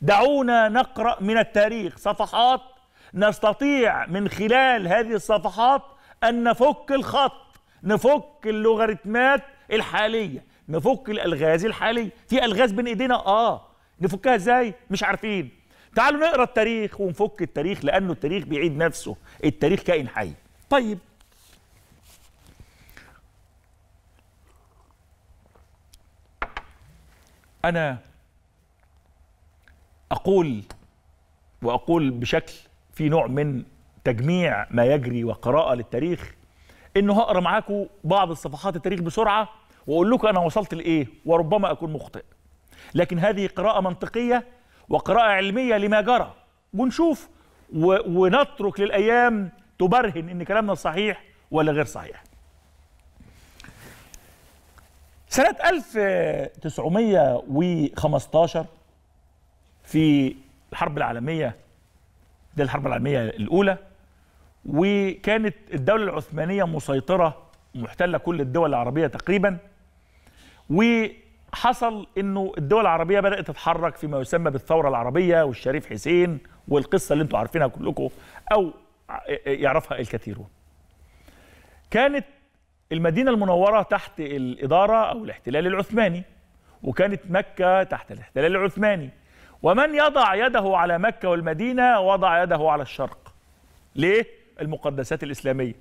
دعونا نقرأ من التاريخ صفحات نستطيع من خلال هذه الصفحات أن نفك الخط نفك اللوغاريتمات الحالية نفك الألغاز الحالية في ألغاز بين إيدينا آه نفكها إزاي مش عارفين تعالوا نقرأ التاريخ ونفك التاريخ لأنه التاريخ بيعيد نفسه التاريخ كائن حي طيب أنا واقول واقول بشكل في نوع من تجميع ما يجري وقراءه للتاريخ انه هقرا معاكم بعض الصفحات التاريخ بسرعه واقول لكم انا وصلت لايه وربما اكون مخطئ لكن هذه قراءه منطقيه وقراءه علميه لما جرى ونشوف ونترك للايام تبرهن ان كلامنا صحيح ولا غير صحيح سنة 1915 في الحرب العالمية دي الحرب العالمية الأولى وكانت الدولة العثمانية مسيطرة محتلة كل الدول العربية تقريبا وحصل أنه الدول العربية بدأت تتحرك فيما يسمى بالثورة العربية والشريف حسين والقصة اللي انتم عارفينها كلكم أو يعرفها الكثيرون كانت المدينة المنورة تحت الإدارة أو الاحتلال العثماني وكانت مكة تحت الاحتلال العثماني ومن يضع يده على مكة والمدينة وضع يده على الشرق ليه؟ المقدسات الإسلامية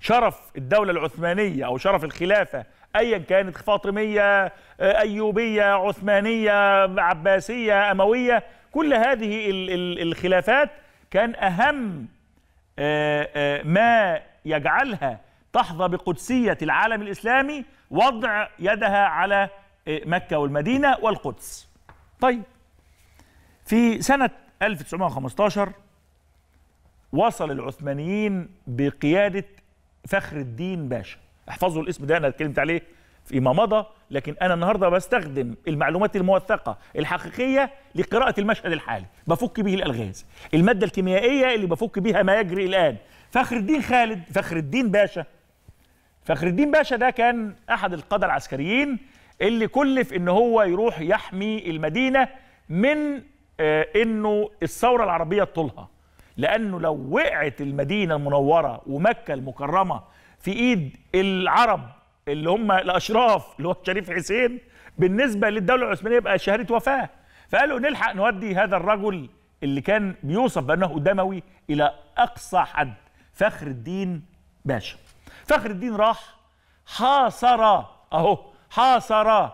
شرف الدولة العثمانية أو شرف الخلافة أيا كانت فاطمية أيوبية عثمانية عباسية أموية كل هذه الخلافات كان أهم آه، آه، ما يجعلها تحظى بقدسية العالم الإسلامي وضع يدها على آه، مكة والمدينة والقدس طيب في سنة 1915 وصل العثمانيين بقيادة فخر الدين باشا احفظوا الاسم ده انا اتكلمت عليه فيما مضى لكن انا النهارده بستخدم المعلومات الموثقه الحقيقيه لقراءه المشهد الحالي بفك به الالغاز الماده الكيميائيه اللي بفك بها ما يجري الان فخر الدين خالد فخر الدين باشا فخر الدين باشا ده كان احد القاده العسكريين اللي كلف ان هو يروح يحمي المدينه من آه، انه الثوره العربيه طولها لانه لو وقعت المدينه المنوره ومكه المكرمه في ايد العرب اللي هم الاشراف اللي هو الشريف حسين بالنسبه للدوله العثمانيه يبقى شهاده وفاه فقالوا نلحق نودي هذا الرجل اللي كان بيوصف بانه دموي الى اقصى حد فخر الدين باشا فخر الدين راح حاصر اهو حاصر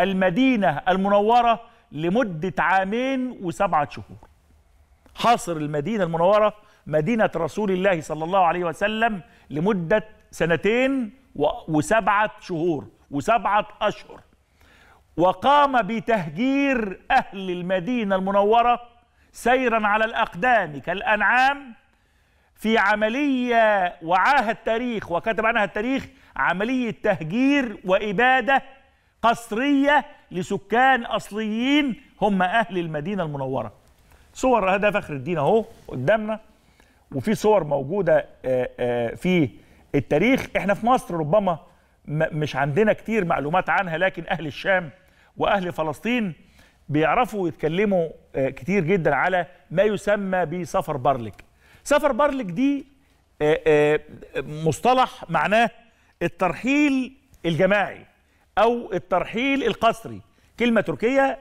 المدينه المنوره لمدة عامين وسبعة شهور حاصر المدينة المنورة مدينة رسول الله صلى الله عليه وسلم لمدة سنتين وسبعة شهور وسبعة أشهر وقام بتهجير أهل المدينة المنورة سيرا على الأقدام كالأنعام في عملية وعاها التاريخ وكتب عنها التاريخ عملية تهجير وإبادة قسرية لسكان اصليين هم اهل المدينه المنوره صور ده فخر الدين اهو قدامنا وفي صور موجوده آه، آه، في التاريخ احنا في مصر ربما مش عندنا كتير معلومات عنها لكن اهل الشام واهل فلسطين بيعرفوا يتكلموا آه، كتير جدا على ما يسمى بسفر بارلك. سفر بارلك دي مصطلح معناه الترحيل الجماعي او الترحيل القسري كلمه تركيه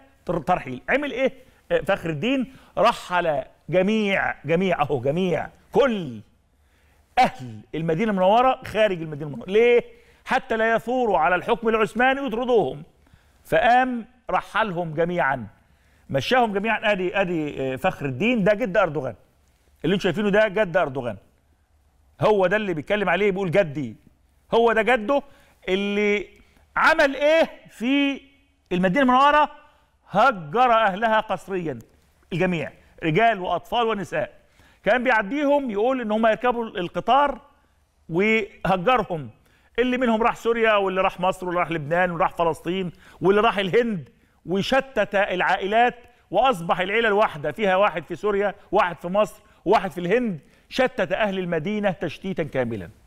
ترحيل عمل ايه آه، فخر الدين رحل جميع جميع اهو جميع كل اهل المدينه المنوره خارج المدينه المنوره ليه حتى لا يثوروا على الحكم العثماني ويطردوهم فقام رحلهم جميعا مشاهم جميعا ادي ادي آه، فخر الدين ده جد اردوغان اللي انتم شايفينه ده جد اردوغان هو ده اللي بيتكلم عليه بيقول جدي هو ده جده اللي عمل ايه في المدينه المنوره هجر اهلها قسريا الجميع رجال واطفال ونساء كان بيعديهم يقول ان هم يركبوا القطار وهجرهم اللي منهم راح سوريا واللي راح مصر واللي راح لبنان واللي راح فلسطين واللي راح الهند وشتت العائلات واصبح العيله الواحده فيها واحد في سوريا واحد في مصر واحد في الهند شتت اهل المدينه تشتيتا كاملا